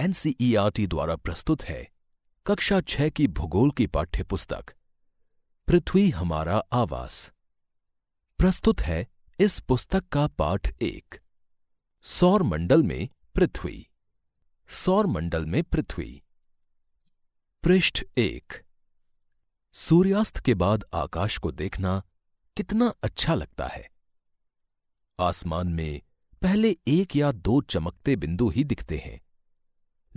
NCERT द्वारा प्रस्तुत है कक्षा छह की भूगोल की पाठ्य पुस्तक पृथ्वी हमारा आवास प्रस्तुत है इस पुस्तक का पाठ एक सौर मंडल में पृथ्वी सौर मंडल में पृथ्वी पृष्ठ एक सूर्यास्त के बाद आकाश को देखना कितना अच्छा लगता है आसमान में पहले एक या दो चमकते बिंदु ही दिखते हैं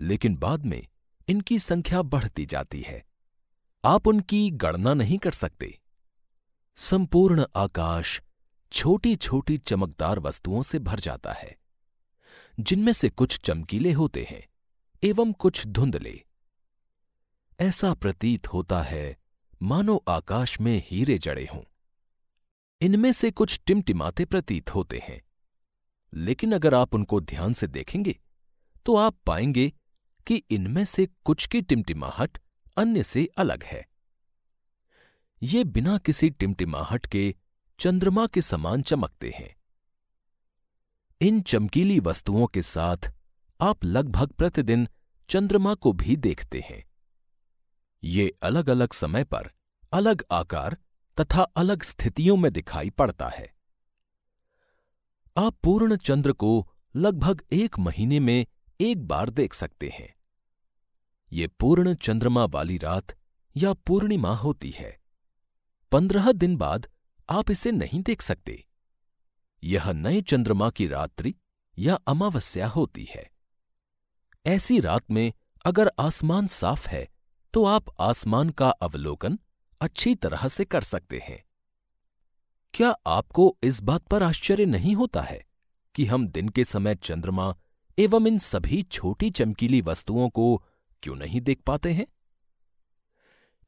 लेकिन बाद में इनकी संख्या बढ़ती जाती है आप उनकी गणना नहीं कर सकते संपूर्ण आकाश छोटी छोटी चमकदार वस्तुओं से भर जाता है जिनमें से कुछ चमकीले होते हैं एवं कुछ धुंधले ऐसा प्रतीत होता है मानो आकाश में हीरे जड़े हों इनमें से कुछ टिमटिमाते प्रतीत होते हैं लेकिन अगर आप उनको ध्यान से देखेंगे तो आप पाएंगे कि इनमें से कुछ की टिमटिमाहट अन्य से अलग है ये बिना किसी टिमटिमाहट के चंद्रमा के समान चमकते हैं इन चमकीली वस्तुओं के साथ आप लगभग प्रतिदिन चंद्रमा को भी देखते हैं ये अलग अलग समय पर अलग आकार तथा अलग स्थितियों में दिखाई पड़ता है आप पूर्ण चंद्र को लगभग एक महीने में एक बार देख सकते हैं ये पूर्ण चंद्रमा वाली रात या पूर्णिमा होती है पंद्रह दिन बाद आप इसे नहीं देख सकते यह नए चंद्रमा की रात्रि या अमावस्या होती है ऐसी रात में अगर आसमान साफ है तो आप आसमान का अवलोकन अच्छी तरह से कर सकते हैं क्या आपको इस बात पर आश्चर्य नहीं होता है कि हम दिन के समय चंद्रमा एवं इन सभी छोटी चमकीली वस्तुओं को क्यों नहीं देख पाते हैं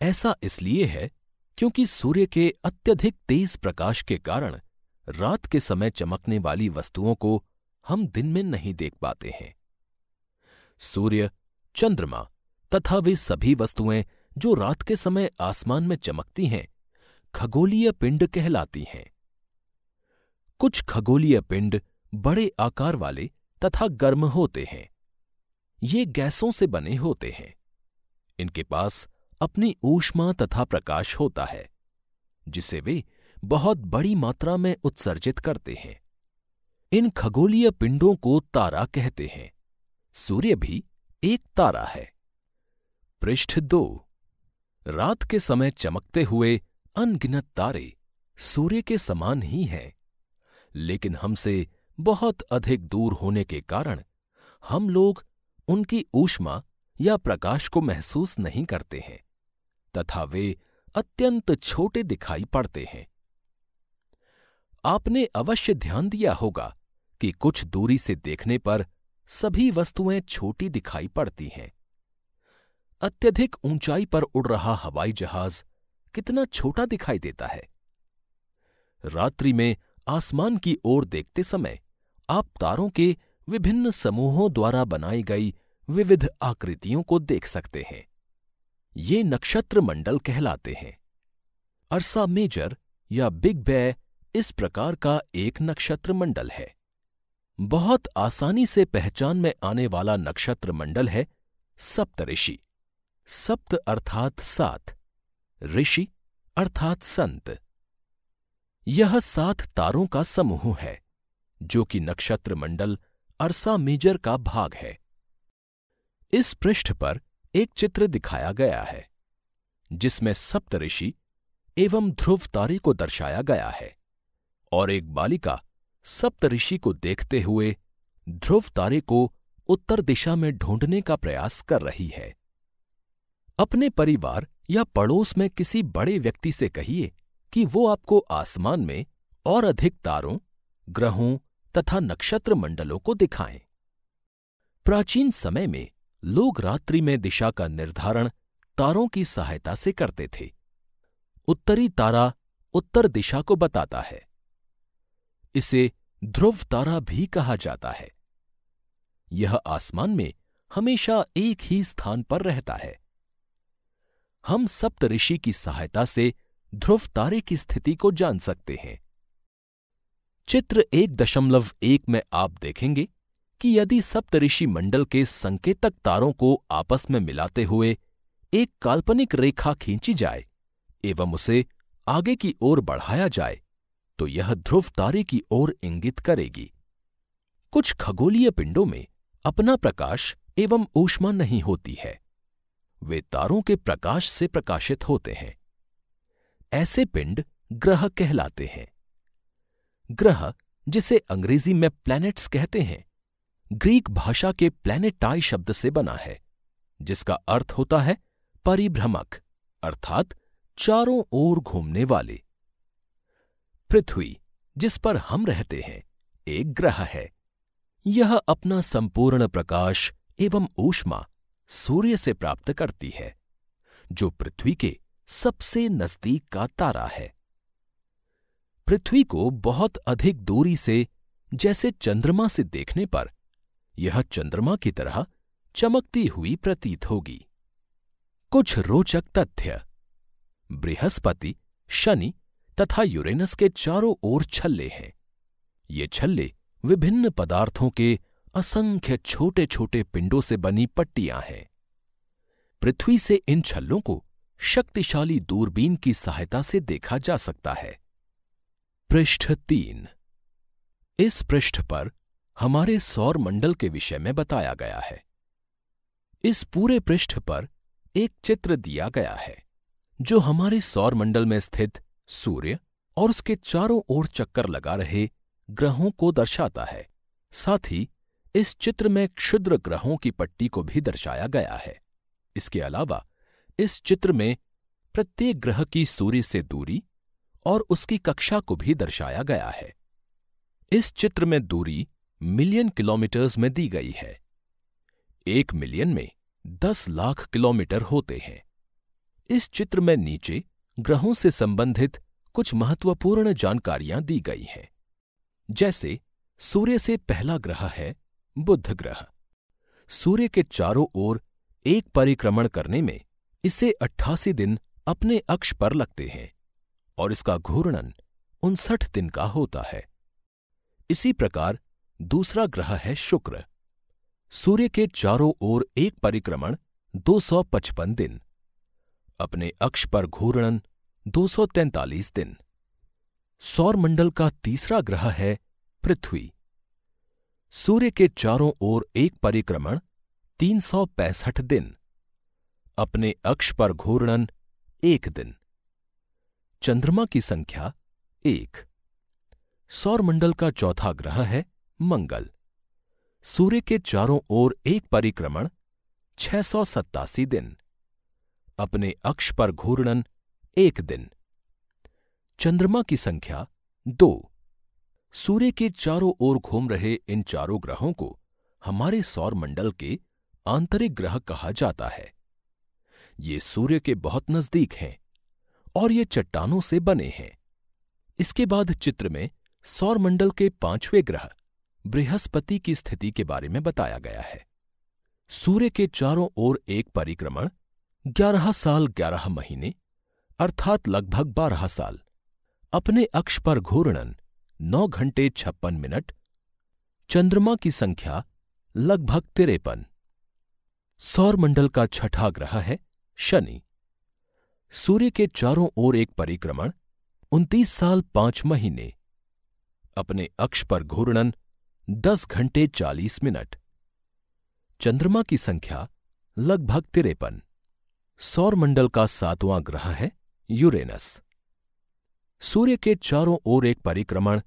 ऐसा इसलिए है क्योंकि सूर्य के अत्यधिक तेज प्रकाश के कारण रात के समय चमकने वाली वस्तुओं को हम दिन में नहीं देख पाते हैं सूर्य चंद्रमा तथा वे सभी वस्तुएं जो रात के समय आसमान में चमकती हैं खगोलीय पिंड कहलाती हैं कुछ खगोलीय पिंड बड़े आकार वाले तथा गर्म होते हैं ये गैसों से बने होते हैं इनके पास अपनी ऊष्मा तथा प्रकाश होता है जिसे वे बहुत बड़ी मात्रा में उत्सर्जित करते हैं इन खगोलीय पिंडों को तारा कहते हैं सूर्य भी एक तारा है पृष्ठ दो रात के समय चमकते हुए अनगिनत तारे सूर्य के समान ही हैं लेकिन हमसे बहुत अधिक दूर होने के कारण हम लोग उनकी ऊष्मा या प्रकाश को महसूस नहीं करते हैं तथा वे अत्यंत छोटे दिखाई पड़ते हैं आपने अवश्य ध्यान दिया होगा कि कुछ दूरी से देखने पर सभी वस्तुएं छोटी दिखाई पड़ती हैं अत्यधिक ऊंचाई पर उड़ रहा हवाई जहाज कितना छोटा दिखाई देता है रात्रि में आसमान की ओर देखते समय आप तारों के विभिन्न समूहों द्वारा बनाई गई विविध आकृतियों को देख सकते हैं ये नक्षत्र मंडल कहलाते हैं अरसा मेजर या बिग बै इस प्रकार का एक नक्षत्र मंडल है बहुत आसानी से पहचान में आने वाला नक्षत्र मंडल है सप्तऋषि सप्त अर्थात सात ऋषि अर्थात संत यह सात तारों का समूह है जो कि नक्षत्र मंडल अरसा मेजर का भाग है इस पृष्ठ पर एक चित्र दिखाया गया है जिसमें सप्तऋषि एवं ध्रुव तारे को दर्शाया गया है और एक बालिका सप्तऋषि को देखते हुए ध्रुव तारे को उत्तर दिशा में ढूंढने का प्रयास कर रही है अपने परिवार या पड़ोस में किसी बड़े व्यक्ति से कहिए कि वो आपको आसमान में और अधिक तारों ग्रहों तथा नक्षत्र मंडलों को दिखाएं प्राचीन समय में लोग रात्रि में दिशा का निर्धारण तारों की सहायता से करते थे उत्तरी तारा उत्तर दिशा को बताता है इसे ध्रुव तारा भी कहा जाता है यह आसमान में हमेशा एक ही स्थान पर रहता है हम सप्तऋषि की सहायता से ध्रुव तारे की स्थिति को जान सकते हैं चित्र एक दशमलव एक में आप देखेंगे कि यदि सप्तऋषि मंडल के संकेतक तारों को आपस में मिलाते हुए एक काल्पनिक रेखा खींची जाए एवं उसे आगे की ओर बढ़ाया जाए तो यह ध्रुव तारे की ओर इंगित करेगी कुछ खगोलीय पिंडों में अपना प्रकाश एवं ऊष्मा नहीं होती है वे तारों के प्रकाश से प्रकाशित होते हैं ऐसे पिंड ग्रह कहलाते हैं ग्रह जिसे अंग्रेजी में प्लैनेट्स कहते हैं ग्रीक भाषा के प्लैनेटाई शब्द से बना है जिसका अर्थ होता है परिभ्रमक अर्थात चारों ओर घूमने वाले पृथ्वी जिस पर हम रहते हैं एक ग्रह है यह अपना संपूर्ण प्रकाश एवं ऊष्मा सूर्य से प्राप्त करती है जो पृथ्वी के सबसे नजदीक का तारा है पृथ्वी को बहुत अधिक दूरी से जैसे चंद्रमा से देखने पर यह चंद्रमा की तरह चमकती हुई प्रतीत होगी कुछ रोचक तथ्य बृहस्पति शनि तथा यूरेनस के चारों ओर छल्ले हैं ये छल्ले विभिन्न पदार्थों के असंख्य छोटे छोटे पिंडों से बनी पट्टियां हैं पृथ्वी से इन छल्लों को शक्तिशाली दूरबीन की सहायता से देखा जा सकता है पृष्ठ तीन इस पृष्ठ पर हमारे सौर मंडल के विषय में बताया गया है इस पूरे पृष्ठ पर एक चित्र दिया गया है जो हमारे सौर मंडल में स्थित सूर्य और उसके चारों ओर चक्कर लगा रहे ग्रहों को दर्शाता है साथ ही इस चित्र में क्षुद्र ग्रहों की पट्टी को भी दर्शाया गया है इसके अलावा इस चित्र में प्रत्येक ग्रह की सूर्य से दूरी और उसकी कक्षा को भी दर्शाया गया है इस चित्र में दूरी मिलियन किलोमीटर्स में दी गई है एक मिलियन में दस लाख किलोमीटर होते हैं इस चित्र में नीचे ग्रहों से संबंधित कुछ महत्वपूर्ण जानकारियां दी गई हैं जैसे सूर्य से पहला ग्रह है बुध ग्रह सूर्य के चारों ओर एक परिक्रमण करने में इसे अट्ठासी दिन अपने अक्ष पर लगते हैं और इसका घूर्णन उनसठ दिन का होता है इसी प्रकार दूसरा ग्रह है शुक्र सूर्य के चारों ओर एक परिक्रमण 255 दिन अपने अक्ष पर घूर्णन 243 दिन सौरमंडल का तीसरा ग्रह है पृथ्वी सूर्य के चारों ओर एक परिक्रमण 365 दिन अपने अक्ष पर घूर्णन एक दिन चंद्रमा की संख्या एक सौरमंडल का चौथा ग्रह है मंगल सूर्य के चारों ओर एक परिक्रमण छह दिन अपने अक्ष पर घूर्णन एक दिन चंद्रमा की संख्या दो सूर्य के चारों ओर घूम रहे इन चारों ग्रहों को हमारे सौर मंडल के आंतरिक ग्रह कहा जाता है ये सूर्य के बहुत नजदीक हैं और ये चट्टानों से बने हैं इसके बाद चित्र में सौरमंडल के पांचवें ग्रह बृहस्पति की स्थिति के बारे में बताया गया है सूर्य के चारों ओर एक परिक्रमण ग्यारह साल ग्यारह महीने अर्थात लगभग बारह साल अपने अक्ष पर घूर्णन नौ घंटे छप्पन मिनट चंद्रमा की संख्या लगभग तिरपन सौरमंडल का छठा ग्रह है शनि सूर्य के चारों ओर एक परिक्रमण उनतीस साल पांच महीने अपने अक्ष पर घूर्णन दस घंटे चालीस मिनट चंद्रमा की संख्या लगभग तिरपन सौरमंडल का सातवां ग्रह है यूरेनस सूर्य के चारों ओर एक परिक्रमण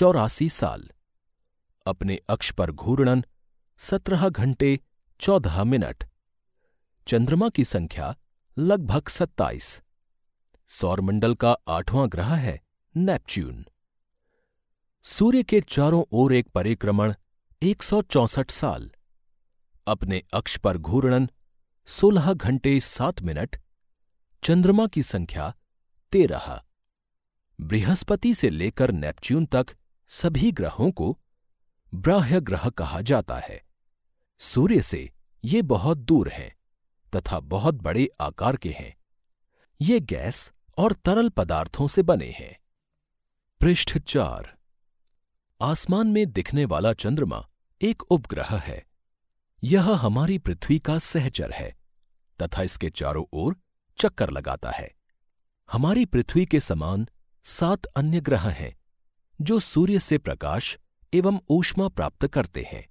चौरासी साल अपने अक्ष पर घूर्णन सत्रह घंटे चौदह मिनट चंद्रमा की संख्या लगभग सत्ताईस सौरमंडल का आठवां ग्रह है नेपच्यून सूर्य के चारों ओर एक परिक्रमण 164 साल अपने अक्ष पर घूर्णन 16 घंटे 7 मिनट चंद्रमा की संख्या तेरह बृहस्पति से लेकर नेपच्यून तक सभी ग्रहों को ब्राह्य ग्रह कहा जाता है सूर्य से ये बहुत दूर हैं तथा बहुत बड़े आकार के हैं ये गैस और तरल पदार्थों से बने हैं पृष्ठ चार आसमान में दिखने वाला चंद्रमा एक उपग्रह है यह हमारी पृथ्वी का सहचर है तथा इसके चारों ओर चक्कर लगाता है हमारी पृथ्वी के समान सात अन्य ग्रह हैं जो सूर्य से प्रकाश एवं ऊष्मा प्राप्त करते हैं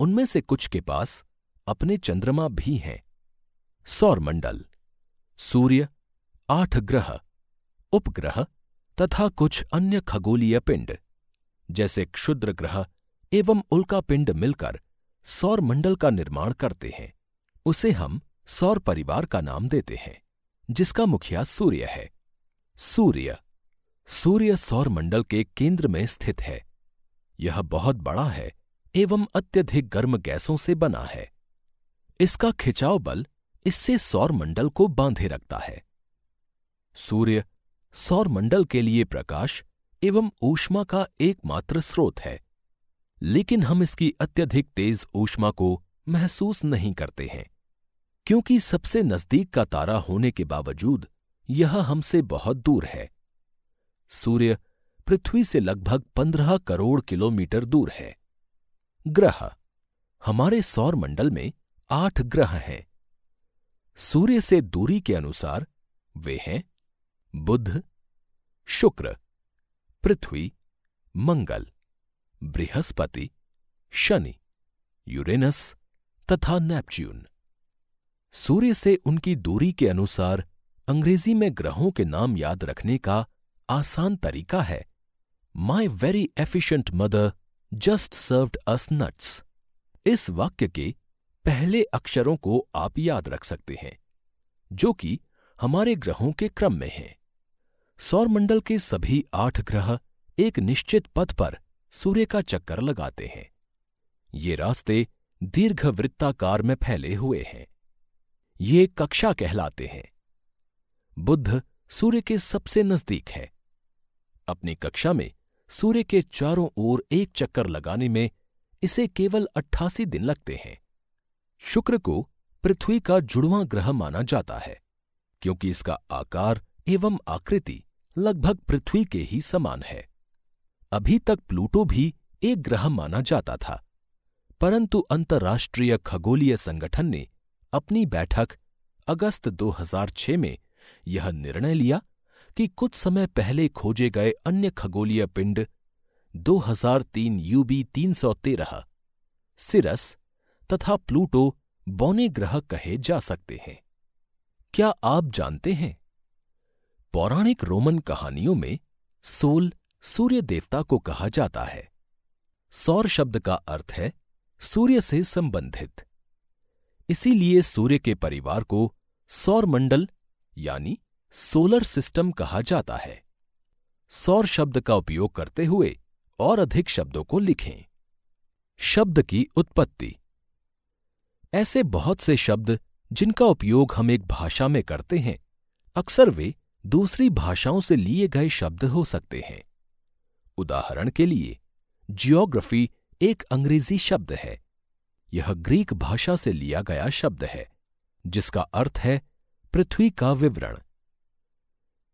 उनमें से कुछ के पास अपने चंद्रमा भी हैं सौरमंडल सूर्य आठ ग्रह उपग्रह तथा कुछ अन्य खगोलीय पिंड जैसे क्षुद्र ग्रह एवं उल्का पिंड मिलकर सौरमंडल का निर्माण करते हैं उसे हम सौर परिवार का नाम देते हैं जिसका मुखिया सूर्य है सूर्य सूर्य सौरमंडल के केंद्र में स्थित है यह बहुत बड़ा है एवं अत्यधिक गर्म गैसों से बना है इसका खिंचाव बल इससे सौरमंडल को बांधे रखता है सूर्य सौरमंडल के लिए प्रकाश एवं ऊष्मा का एकमात्र स्रोत है लेकिन हम इसकी अत्यधिक तेज ऊष्मा को महसूस नहीं करते हैं क्योंकि सबसे नजदीक का तारा होने के बावजूद यह हमसे बहुत दूर है सूर्य पृथ्वी से लगभग पंद्रह करोड़ किलोमीटर दूर है ग्रह हमारे सौर मंडल में आठ ग्रह हैं सूर्य से दूरी के अनुसार वे हैं बुध शुक्र पृथ्वी मंगल बृहस्पति शनि यूरेनस तथा नेपच्यून सूर्य से उनकी दूरी के अनुसार अंग्रेजी में ग्रहों के नाम याद रखने का आसान तरीका है my very efficient mother just served us nuts इस वाक्य के पहले अक्षरों को आप याद रख सकते हैं जो कि हमारे ग्रहों के क्रम में हैं। सौरमंडल के सभी आठ ग्रह एक निश्चित पथ पर सूर्य का चक्कर लगाते हैं ये रास्ते दीर्घ वृत्ताकार में फैले हुए हैं ये कक्षा कहलाते हैं बुद्ध सूर्य के सबसे नजदीक है अपनी कक्षा में सूर्य के चारों ओर एक चक्कर लगाने में इसे केवल अट्ठासी दिन लगते हैं शुक्र को पृथ्वी का जुड़वा ग्रह माना जाता है क्योंकि इसका आकार एवं आकृति लगभग पृथ्वी के ही समान है अभी तक प्लूटो भी एक ग्रह माना जाता था परंतु अंतर्राष्ट्रीय खगोलीय संगठन ने अपनी बैठक अगस्त 2006 में यह निर्णय लिया कि कुछ समय पहले खोजे गए अन्य खगोलीय पिंड 2003 यूबी 313 सिरस तथा प्लूटो बौने ग्रह कहे जा सकते हैं क्या आप जानते हैं पौराणिक रोमन कहानियों में सोल सूर्य देवता को कहा जाता है सौर शब्द का अर्थ है सूर्य से संबंधित इसीलिए सूर्य के परिवार को सौर मंडल यानी सोलर सिस्टम कहा जाता है सौर शब्द का उपयोग करते हुए और अधिक शब्दों को लिखें शब्द की उत्पत्ति ऐसे बहुत से शब्द जिनका उपयोग हम एक भाषा में करते हैं अक्सर वे दूसरी भाषाओं से लिए गए शब्द हो सकते हैं उदाहरण के लिए जियोग्राफी एक अंग्रेजी शब्द है यह ग्रीक भाषा से लिया गया शब्द है जिसका अर्थ है पृथ्वी का विवरण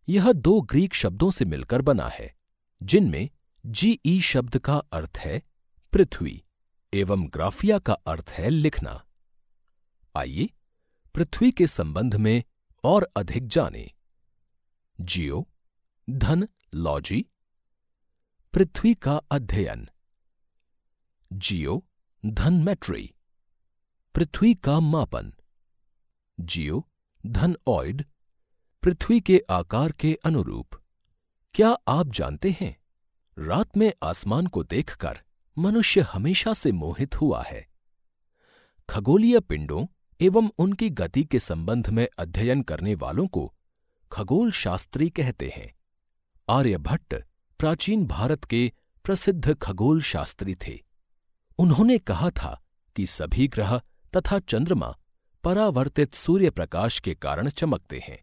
यह दो ग्रीक शब्दों से मिलकर बना है जिनमें जीई शब्द का अर्थ है पृथ्वी एवं ग्राफिया का अर्थ है लिखना आइए पृथ्वी के संबंध में और अधिक जाने जियो धन लॉजी पृथ्वी का अध्ययन जियो धन मैट्री पृथ्वी का मापन जियो धन ऑइड पृथ्वी के आकार के अनुरूप क्या आप जानते हैं रात में आसमान को देखकर मनुष्य हमेशा से मोहित हुआ है खगोलीय पिंडों एवं उनकी गति के संबंध में अध्ययन करने वालों को खगोल शास्त्री कहते हैं आर्यभट्ट प्राचीन भारत के प्रसिद्ध खगोल शास्त्री थे उन्होंने कहा था कि सभी ग्रह तथा चंद्रमा परावर्तित सूर्य प्रकाश के कारण चमकते हैं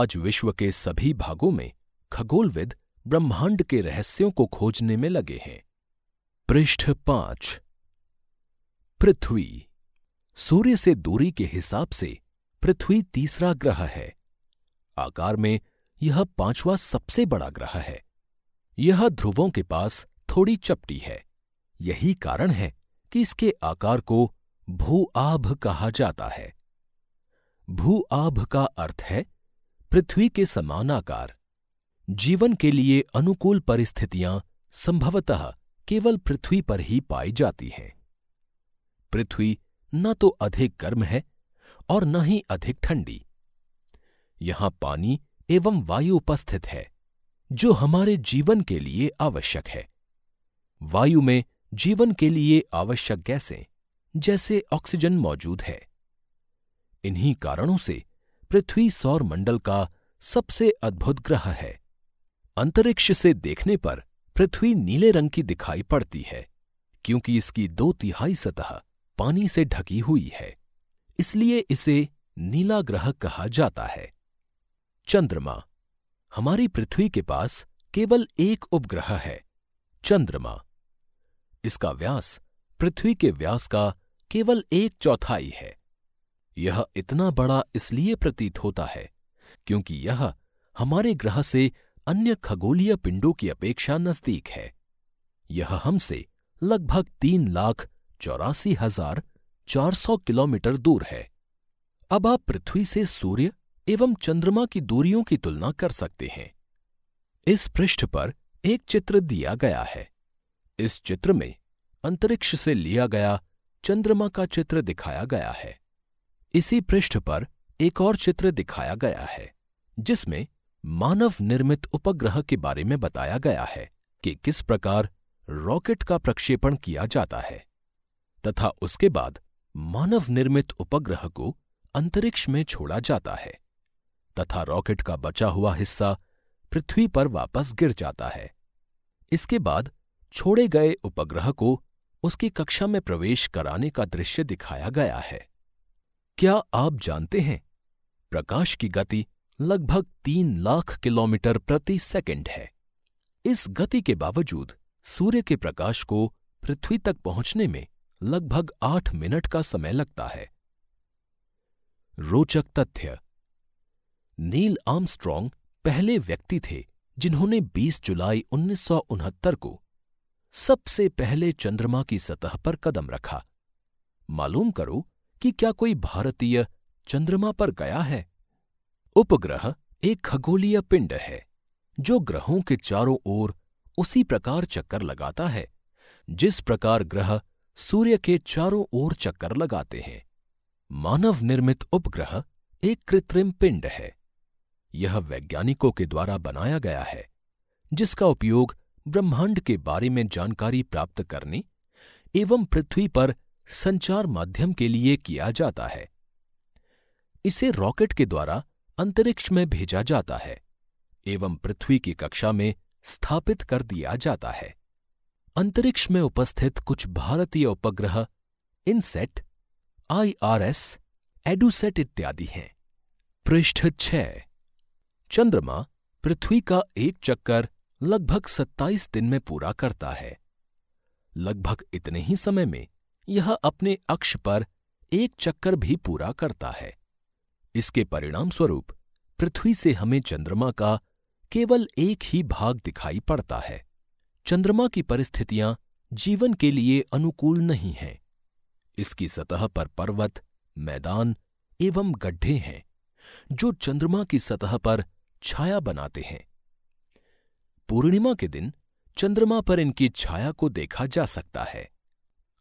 आज विश्व के सभी भागों में खगोलविद ब्रह्मांड के रहस्यों को खोजने में लगे हैं पृष्ठ पांच पृथ्वी सूर्य से दूरी के हिसाब से पृथ्वी तीसरा ग्रह है आकार में यह पांचवा सबसे बड़ा ग्रह है यह ध्रुवों के पास थोड़ी चपटी है यही कारण है कि इसके आकार को भूआभ कहा जाता है भूआभ का अर्थ है पृथ्वी के समान आकार जीवन के लिए अनुकूल परिस्थितियां संभवतः केवल पृथ्वी पर ही पाई जाती हैं पृथ्वी न तो अधिक गर्म है और न ही अधिक ठंडी यहां पानी एवं वायु उपस्थित है जो हमारे जीवन के लिए आवश्यक है वायु में जीवन के लिए आवश्यक गैसें जैसे ऑक्सीजन मौजूद है इन्हीं कारणों से पृथ्वी सौर मंडल का सबसे अद्भुत ग्रह है अंतरिक्ष से देखने पर पृथ्वी नीले रंग की दिखाई पड़ती है क्योंकि इसकी दो तिहाई सतह पानी से ढकी हुई है इसलिए इसे नीला ग्रह कहा जाता है चंद्रमा हमारी पृथ्वी के पास केवल एक उपग्रह है चंद्रमा इसका व्यास पृथ्वी के व्यास का केवल एक चौथाई है यह इतना बड़ा इसलिए प्रतीत होता है क्योंकि यह हमारे ग्रह से अन्य खगोलीय पिंडों की अपेक्षा नजदीक है यह हमसे लगभग तीन लाख चौरासी हजार चार सौ किलोमीटर दूर है अब आप पृथ्वी से सूर्य एवं चंद्रमा की दूरियों की तुलना कर सकते हैं इस पृष्ठ पर एक चित्र दिया गया है इस चित्र में अंतरिक्ष से लिया गया चंद्रमा का चित्र दिखाया गया है इसी पृष्ठ पर एक और चित्र दिखाया गया है जिसमें मानव निर्मित उपग्रह के बारे में बताया गया है कि किस प्रकार रॉकेट का प्रक्षेपण किया जाता है तथा उसके बाद मानव निर्मित उपग्रह को अंतरिक्ष में छोड़ा जाता है तथा रॉकेट का बचा हुआ हिस्सा पृथ्वी पर वापस गिर जाता है इसके बाद छोड़े गए उपग्रह को उसकी कक्षा में प्रवेश कराने का दृश्य दिखाया गया है क्या आप जानते हैं प्रकाश की गति लगभग तीन लाख किलोमीटर प्रति सेकंड है इस गति के बावजूद सूर्य के प्रकाश को पृथ्वी तक पहुंचने में लगभग आठ मिनट का समय लगता है रोचक तथ्य नील आर्मस्ट्रॉन्ग पहले व्यक्ति थे जिन्होंने 20 जुलाई उन्नीस को सबसे पहले चंद्रमा की सतह पर कदम रखा मालूम करो कि क्या कोई भारतीय चंद्रमा पर गया है उपग्रह एक खगोलीय पिंड है जो ग्रहों के चारों ओर उसी प्रकार चक्कर लगाता है जिस प्रकार ग्रह सूर्य के चारों ओर चक्कर लगाते हैं मानव निर्मित उपग्रह एक कृत्रिम पिंड है यह वैज्ञानिकों के द्वारा बनाया गया है जिसका उपयोग ब्रह्मांड के बारे में जानकारी प्राप्त करने एवं पृथ्वी पर संचार माध्यम के लिए किया जाता है इसे रॉकेट के द्वारा अंतरिक्ष में भेजा जाता है एवं पृथ्वी की कक्षा में स्थापित कर दिया जाता है अंतरिक्ष में उपस्थित कुछ भारतीय उपग्रह इनसेट आईआरएस एडुसेट इत्यादि हैं पृष्ठ छ चंद्रमा पृथ्वी का एक चक्कर लगभग 27 दिन में पूरा करता है लगभग इतने ही समय में यह अपने अक्ष पर एक चक्कर भी पूरा करता है इसके परिणाम स्वरूप पृथ्वी से हमें चंद्रमा का केवल एक ही भाग दिखाई पड़ता है चंद्रमा की परिस्थितियां जीवन के लिए अनुकूल नहीं हैं। इसकी सतह पर पर्वत मैदान एवं गड्ढे हैं जो चंद्रमा की सतह पर छाया बनाते हैं पूर्णिमा के दिन चंद्रमा पर इनकी छाया को देखा जा सकता है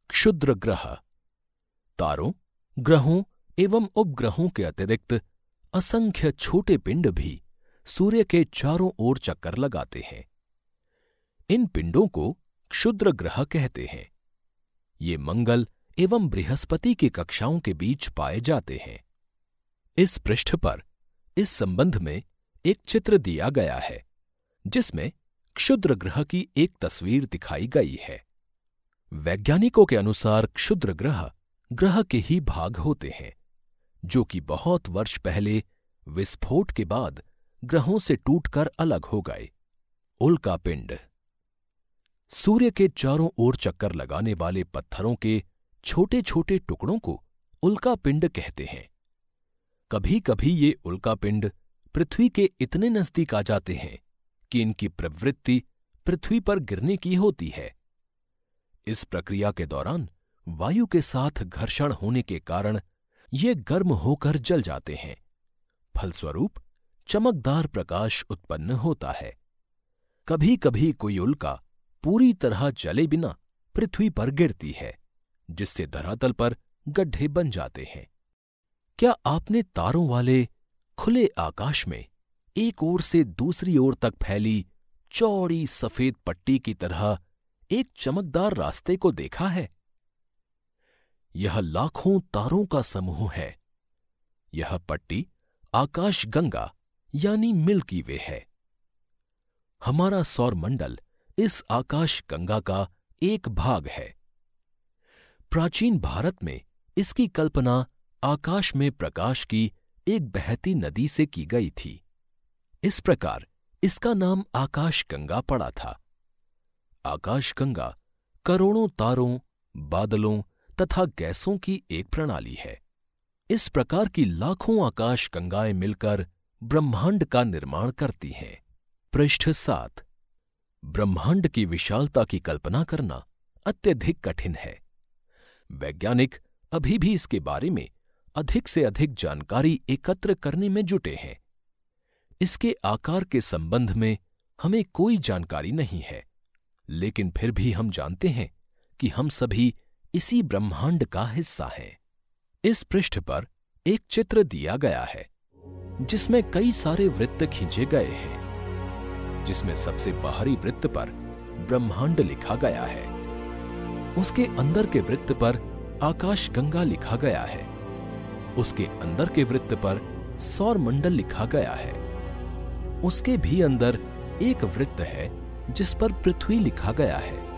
क्षुद्र ग्रह तारों ग्रहों एवं उपग्रहों के अतिरिक्त असंख्य छोटे पिंड भी सूर्य के चारों ओर चक्कर लगाते हैं इन पिंडों को क्षुद्र ग्रह कहते हैं ये मंगल एवं बृहस्पति की कक्षाओं के बीच पाए जाते हैं इस पृष्ठ पर इस संबंध में एक चित्र दिया गया है जिसमें क्षुद्र ग्रह की एक तस्वीर दिखाई गई है वैज्ञानिकों के अनुसार क्षुद्र ग्रह ग्रह के ही भाग होते हैं जो कि बहुत वर्ष पहले विस्फोट के बाद ग्रहों से टूटकर अलग हो गए उल्का पिंड सूर्य के चारों ओर चक्कर लगाने वाले पत्थरों के छोटे छोटे टुकड़ों को उल्का पिंड कहते हैं कभी कभी ये उल्का पिंड पृथ्वी के इतने नजदीक आ जाते हैं कि इनकी प्रवृत्ति पृथ्वी पर गिरने की होती है इस प्रक्रिया के दौरान वायु के साथ घर्षण होने के कारण ये गर्म होकर जल जाते हैं फलस्वरूप चमकदार प्रकाश उत्पन्न होता है कभी कभी कोई उल्का पूरी तरह जले बिना पृथ्वी पर गिरती है जिससे धरातल पर गड्ढे बन जाते हैं क्या आपने तारों वाले खुले आकाश में एक ओर से दूसरी ओर तक फैली चौड़ी सफेद पट्टी की तरह एक चमकदार रास्ते को देखा है यह लाखों तारों का समूह है यह पट्टी आकाश गंगा यानी मिल्की वे है हमारा सौरमंडल इस आकाश गंगा का एक भाग है प्राचीन भारत में इसकी कल्पना आकाश में प्रकाश की एक बहती नदी से की गई थी इस प्रकार इसका नाम आकाश गंगा पड़ा था आकाश गंगा करोड़ों तारों बादलों तथा गैसों की एक प्रणाली है इस प्रकार की लाखों आकाश गंगाएं मिलकर ब्रह्मांड का निर्माण करती हैं पृष्ठ सात ब्रह्मांड की विशालता की कल्पना करना अत्यधिक कठिन है वैज्ञानिक अभी भी इसके बारे में अधिक से अधिक जानकारी एकत्र करने में जुटे हैं इसके आकार के संबंध में हमें कोई जानकारी नहीं है लेकिन फिर भी हम जानते हैं कि हम सभी इसी ब्रह्मांड का हिस्सा हैं इस पृष्ठ पर एक चित्र दिया गया है जिसमें कई सारे वृत्त खींचे गए हैं जिसमें सबसे बाहरी वृत्त पर ब्रह्मांड लिखा गया है उसके अंदर के वृत्त पर आकाश गंगा लिखा गया है उसके अंदर के वृत्त पर सौर मंडल लिखा गया है उसके भी अंदर एक वृत्त है जिस पर पृथ्वी लिखा गया है